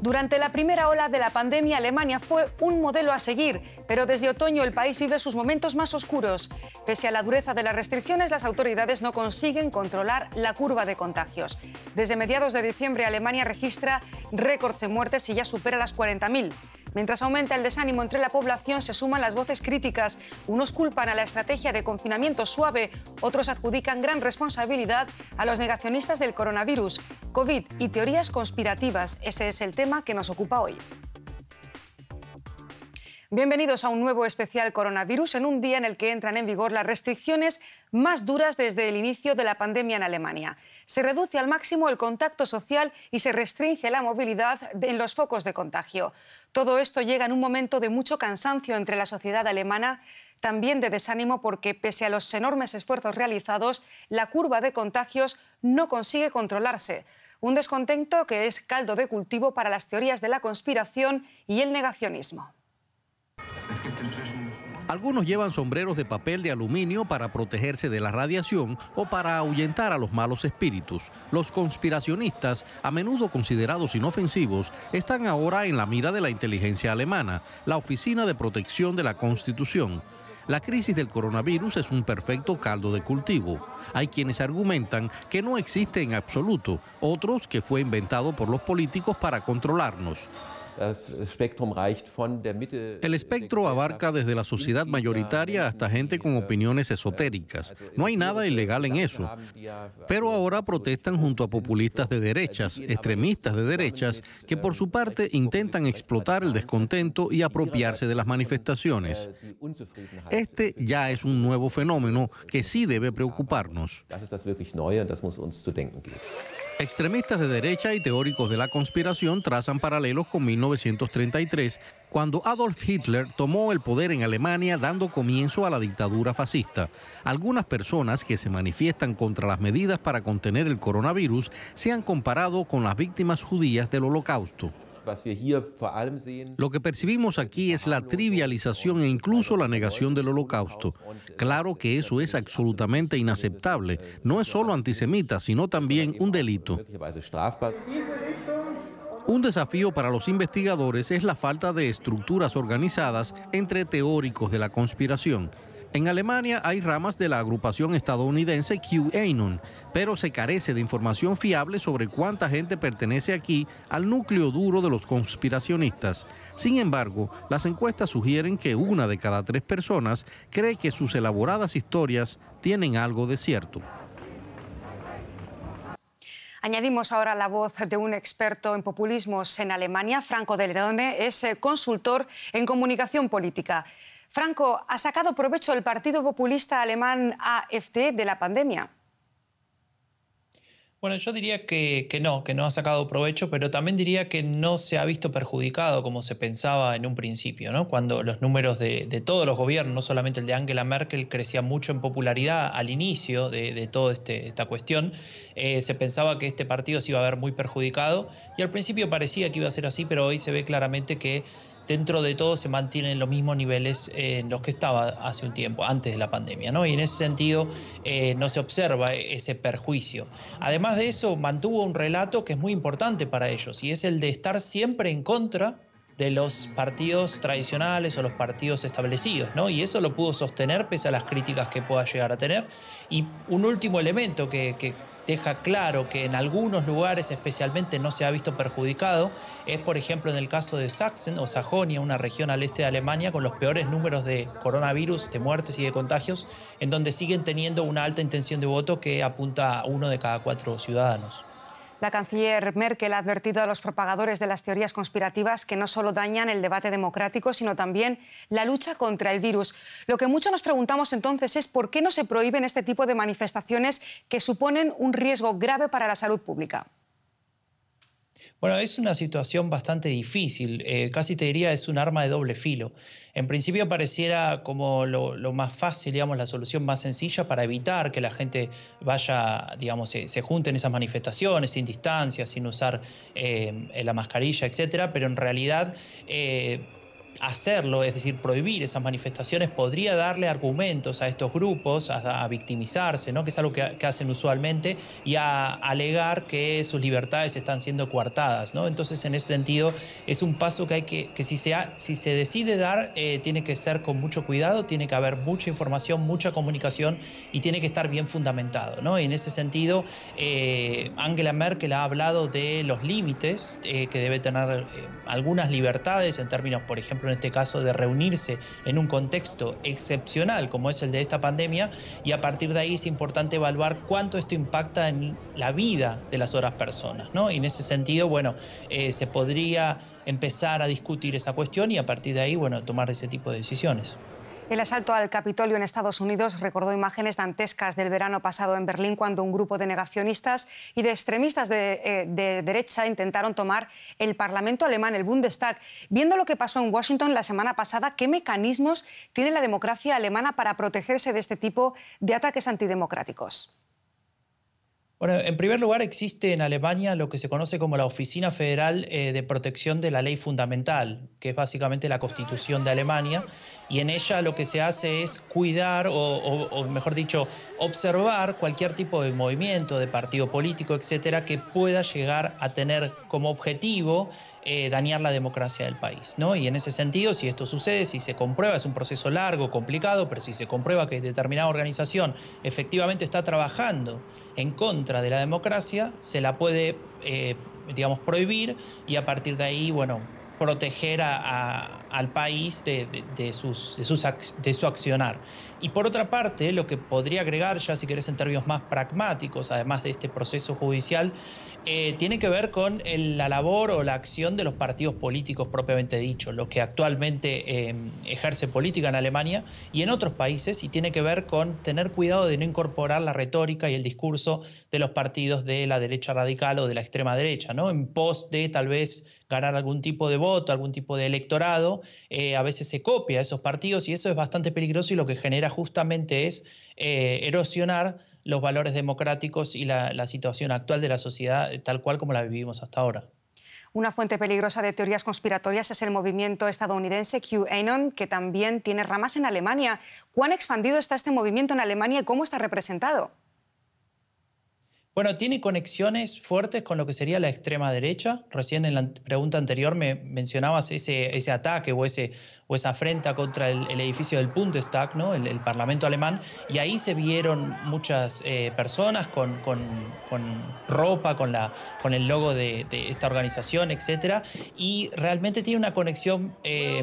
Durante la primera ola de la pandemia, Alemania fue un modelo a seguir, pero desde otoño el país vive sus momentos más oscuros. Pese a la dureza de las restricciones, las autoridades no consiguen controlar la curva de contagios. Desde mediados de diciembre, Alemania registra récords en muertes y ya supera las 40.000. Mientras aumenta el desánimo entre la población, se suman las voces críticas. Unos culpan a la estrategia de confinamiento suave, otros adjudican gran responsabilidad a los negacionistas del coronavirus, COVID y teorías conspirativas. Ese es el tema que nos ocupa hoy. Bienvenidos a un nuevo especial coronavirus en un día en el que entran en vigor las restricciones más duras desde el inicio de la pandemia en Alemania. Se reduce al máximo el contacto social y se restringe la movilidad en los focos de contagio. Todo esto llega en un momento de mucho cansancio entre la sociedad alemana, también de desánimo porque pese a los enormes esfuerzos realizados, la curva de contagios no consigue controlarse. Un descontento que es caldo de cultivo para las teorías de la conspiración y el negacionismo. Algunos llevan sombreros de papel de aluminio para protegerse de la radiación o para ahuyentar a los malos espíritus. Los conspiracionistas, a menudo considerados inofensivos, están ahora en la mira de la inteligencia alemana, la Oficina de Protección de la Constitución. La crisis del coronavirus es un perfecto caldo de cultivo. Hay quienes argumentan que no existe en absoluto, otros que fue inventado por los políticos para controlarnos. El espectro abarca desde la sociedad mayoritaria hasta gente con opiniones esotéricas. No hay nada ilegal en eso. Pero ahora protestan junto a populistas de derechas, extremistas de derechas, que por ähm, su parte intentan explotar el descontento y apropiarse de las manifestaciones. Äh, este ya es un nuevo fenómeno que sí debe preocuparnos. Extremistas de derecha y teóricos de la conspiración trazan paralelos con 1933, cuando Adolf Hitler tomó el poder en Alemania dando comienzo a la dictadura fascista. Algunas personas que se manifiestan contra las medidas para contener el coronavirus se han comparado con las víctimas judías del holocausto. Lo que percibimos aquí es la trivialización e incluso la negación del holocausto. Claro que eso es absolutamente inaceptable. No es solo antisemita, sino también un delito. Un desafío para los investigadores es la falta de estructuras organizadas entre teóricos de la conspiración. En Alemania hay ramas de la agrupación estadounidense QAnon, pero se carece de información fiable sobre cuánta gente pertenece aquí al núcleo duro de los conspiracionistas. Sin embargo, las encuestas sugieren que una de cada tres personas cree que sus elaboradas historias tienen algo de cierto. Añadimos ahora la voz de un experto en populismos en Alemania, Franco Deledone, es eh, consultor en comunicación política. Franco, ¿ha sacado provecho el Partido Populista Alemán AFD de la pandemia? Bueno, yo diría que, no, que no ha sacado provecho, pero también diría que no se ha visto perjudicado como se pensaba en un principio, ¿no? Cuando los números de, todos los gobiernos, no solamente el de Angela Merkel, crecían mucho en popularidad al inicio de, toda este, esta cuestión, eh, se pensaba que este partido se iba a ver muy perjudicado y al principio parecía que iba a ser así, pero hoy se ve claramente que dentro de todo se mantienen los mismos niveles eh, en los que estaba hace un tiempo, antes de la pandemia, ¿no? Y en ese sentido eh, no se observa ese perjuicio. Además de eso, mantuvo un relato que es muy importante para ellos, y es el de estar siempre en contra de los partidos tradicionales o los partidos establecidos, ¿no? Y eso lo pudo sostener pese a las críticas que pueda llegar a tener. Y un último elemento que deja claro que en algunos lugares especialmente no se ha visto perjudicado es, por ejemplo, en el caso de Sachsen o Sajonia, una región al este de Alemania con los peores números de coronavirus, de muertes y de contagios, en donde siguen teniendo una alta intención de voto que apunta a uno de cada cuatro ciudadanos. La canciller Merkel ha advertido a los propagadores de las teorías conspirativas que no solo dañan el debate democrático, sino también la lucha contra el virus. Lo que muchos nos preguntamos entonces es por qué no se prohíben este tipo de manifestaciones que suponen un riesgo grave para la salud pública. Bueno, es una situación bastante difícil, eh, casi te diría es un arma de doble filo. En principio pareciera como lo, más fácil, digamos, la solución más sencilla para evitar que la gente vaya, digamos, se, junte junten esas manifestaciones sin distancia, sin usar eh, la mascarilla, etcétera, pero en realidad eh, hacerlo, es decir, prohibir esas manifestaciones, podría darle argumentos a estos grupos a, victimizarse, ¿no? que es algo que, hacen usualmente, y a alegar que sus libertades están siendo coartadas. ¿no? Entonces, en ese sentido, es un paso que hay que, que si, se si se decide dar, eh, tiene que ser con mucho cuidado, tiene que haber mucha información, mucha comunicación y tiene que estar bien fundamentado. ¿no? en ese sentido, eh, Angela Merkel ha hablado de los límites eh, que debe tener algunas libertades en términos, por ejemplo, en este caso, de reunirse en un contexto excepcional como es el de esta pandemia, y a partir de ahí es importante evaluar cuánto esto impacta en la vida de las otras personas, ¿no? Y en ese sentido, bueno, eh, se podría empezar a discutir esa cuestión y a partir de ahí, bueno, tomar ese tipo de decisiones. El asalto al Capitolio en Estados Unidos recordó imágenes dantescas del verano pasado en Berlín cuando un grupo de negacionistas y de extremistas eh, de, derecha intentaron tomar el Parlamento alemán, el Bundestag. Viendo lo que pasó en Washington la semana pasada, ¿qué mecanismos tiene la democracia alemana para protegerse de este tipo de ataques antidemocráticos? Bueno, en primer lugar existe en Alemania lo que se conoce como la Oficina Federal eh, de Protección de la Ley Fundamental, que es básicamente la Constitución de Alemania y en ella lo que se hace es cuidar o, mejor dicho, observar cualquier tipo de movimiento, de partido político, etcétera, que pueda llegar a tener como objetivo eh, dañar la democracia del país. ¿no? Y en ese sentido, si esto sucede, si se comprueba, es un proceso largo, complicado, pero si se comprueba que determinada organización efectivamente está trabajando en contra de la democracia, se la puede, eh, digamos, prohibir y a partir de ahí, bueno, proteger a al país de, sus, de, su accionar. Y por otra parte, lo que podría agregar, ya si querés en términos más pragmáticos, además de este proceso judicial, eh, tiene que ver con la labor o la acción de los partidos políticos propiamente dicho, los que actualmente em, ejerce política en Alemania y en otros países, y tiene que ver con tener cuidado de no incorporar la retórica y el discurso de los partidos de la derecha radical o de la extrema derecha, ¿no? En pos de tal vez ganar algún tipo de voto, algún tipo de electorado, eh, a veces se copia esos partidos y eso es bastante peligroso y lo que genera justamente es eh, erosionar los valores democráticos y la situación actual de la sociedad eh, tal cual como la vivimos hasta ahora. Una fuente peligrosa de teorías conspiratorias es el movimiento estadounidense QAnon, que también tiene ramas en Alemania. ¿Cuán expandido está este movimiento en Alemania y cómo está representado? Bueno, tiene conexiones fuertes con lo que sería la extrema derecha. Recién en la pregunta anterior me mencionabas ese, ese ataque o ese o esa afrenta contra el, edificio del Bundestag, ¿no? El, el, Parlamento alemán, y ahí se vieron muchas eh, personas con, con, con, ropa, con, la, con el logo de, esta organización, etc. Y realmente tiene una conexión eh,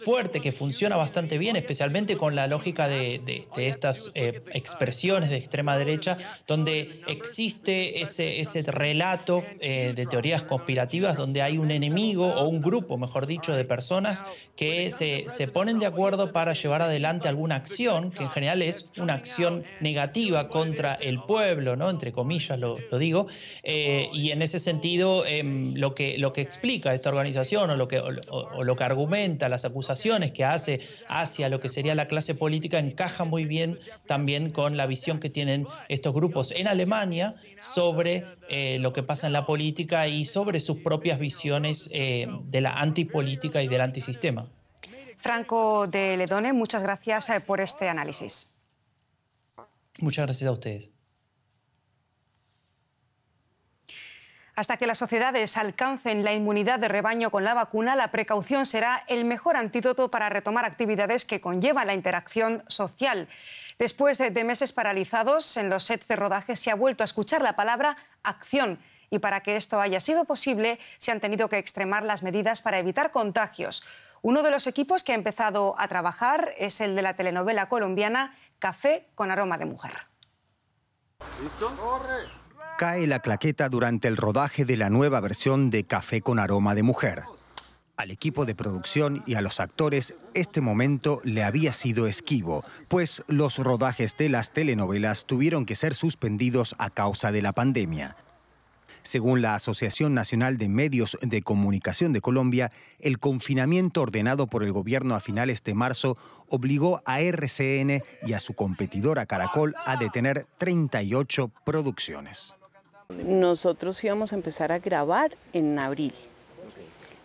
fuerte que funciona bastante bien, especialmente con la lógica de, de, estas eh, expresiones de extrema derecha, donde existe ese, ese relato de teorías conspirativas donde hay un enemigo o un grupo, mejor dicho, de personas que eh, se, ponen de acuerdo para llevar adelante alguna acción, que en general es una acción negativa contra el pueblo, ¿no? entre comillas lo, digo, eh, y en ese sentido em, lo, que, lo que explica esta organización o lo, que, lo que argumenta, las acusaciones que hace hacia lo que sería la clase política encaja muy bien también con la visión que tienen estos grupos en Alemania sobre eh, lo que pasa en la política y sobre sus propias visiones de la antipolítica y del antisistema. Franco de Ledone, muchas gracias eh, por este análisis. Muchas gracias a ustedes. Hasta que las sociedades alcancen la inmunidad de rebaño con la vacuna, la precaución será el mejor antídoto para retomar actividades que conllevan la interacción social. Después de, meses paralizados, en los sets de rodaje se ha vuelto a escuchar la palabra acción. Y para que esto haya sido posible, se han tenido que extremar las medidas para evitar contagios. Uno de los equipos que ha empezado a trabajar es el de la telenovela colombiana Café con aroma de mujer. Cae la claqueta durante el rodaje de la nueva versión de Café con aroma de mujer. Al equipo de producción y a los actores, este momento le había sido esquivo, pues los rodajes de las telenovelas tuvieron que ser suspendidos a causa de la pandemia. Según la Asociación Nacional de Medios de Comunicación de Colombia, el confinamiento ordenado por el gobierno a finales de marzo obligó a RCN y a su competidora Caracol a detener 38 producciones. Nosotros íbamos a empezar a grabar en abril.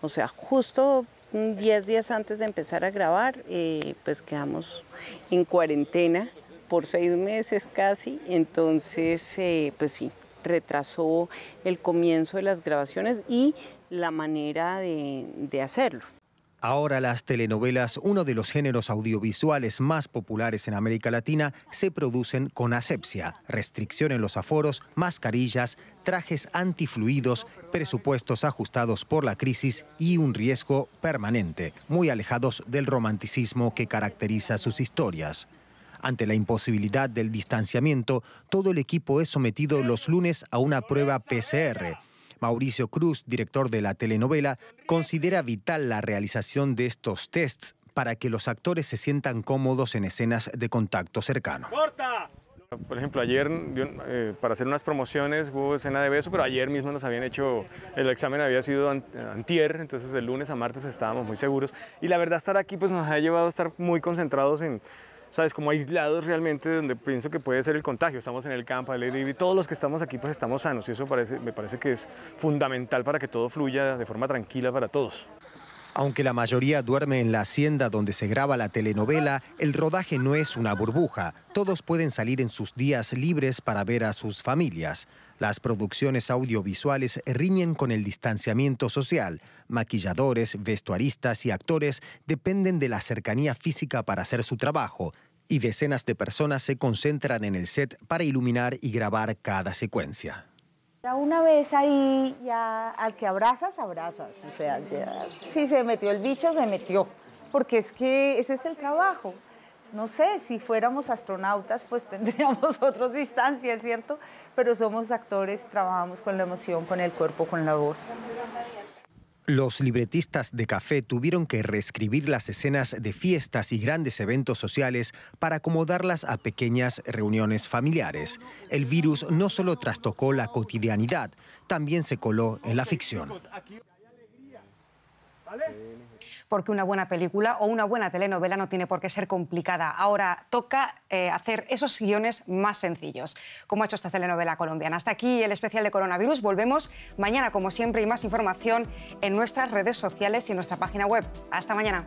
O sea, justo 10 días antes de empezar a grabar, eh, pues quedamos en cuarentena por seis meses casi. Entonces, eh, pues sí, retrasó el comienzo de las grabaciones y la manera de, hacerlo. Ahora las telenovelas, uno de los géneros audiovisuales más populares en América Latina, se producen con asepsia, restricción en los aforos, mascarillas, trajes antifluidos, presupuestos ajustados por la crisis y un riesgo permanente, muy alejados del romanticismo que caracteriza sus historias. Ante la imposibilidad del distanciamiento, todo el equipo es sometido los lunes a una prueba PCR. Mauricio Cruz, director de la telenovela, considera vital la realización de estos tests para que los actores se sientan cómodos en escenas de contacto cercano. Por ejemplo, ayer eh, para hacer unas promociones hubo escena de beso, pero ayer mismo nos habían hecho, el examen había sido antier, entonces de lunes a martes estábamos muy seguros. Y la verdad estar aquí pues nos ha llevado a estar muy concentrados en, ¿sabes? Como aislados realmente donde pienso que puede ser el contagio. Estamos en el campo, el aire y todos los que estamos aquí pues estamos sanos y eso me parece que es fundamental para que todo fluya de forma tranquila para todos. Aunque la mayoría duerme en la hacienda donde se graba la telenovela, el rodaje no es una burbuja. Todos pueden salir en sus días libres para ver a sus familias. Las producciones audiovisuales riñen con el distanciamiento social. Maquilladores, vestuaristas y actores dependen de la cercanía física para hacer su trabajo y decenas de personas se concentran en el set para iluminar y grabar cada secuencia una vez ahí, ya al que abrazas, abrazas. O sea, si se metió el bicho, se metió. Porque es que ese es el trabajo. No sé, si fuéramos astronautas, pues tendríamos otras distancias, ¿cierto? Pero somos actores, trabajamos con la emoción, con el cuerpo, con la voz. Los libretistas de café tuvieron que reescribir las escenas de fiestas y grandes eventos sociales para acomodarlas a pequeñas reuniones familiares. El virus no solo trastocó la cotidianidad, también se coló en la ficción porque una buena película o una buena telenovela no tiene por qué ser complicada. Ahora toca eh, hacer esos guiones más sencillos, como ha hecho esta telenovela colombiana. Hasta aquí el especial de coronavirus. Volvemos mañana, como siempre, y más información en nuestras redes sociales y en nuestra página web. Hasta mañana.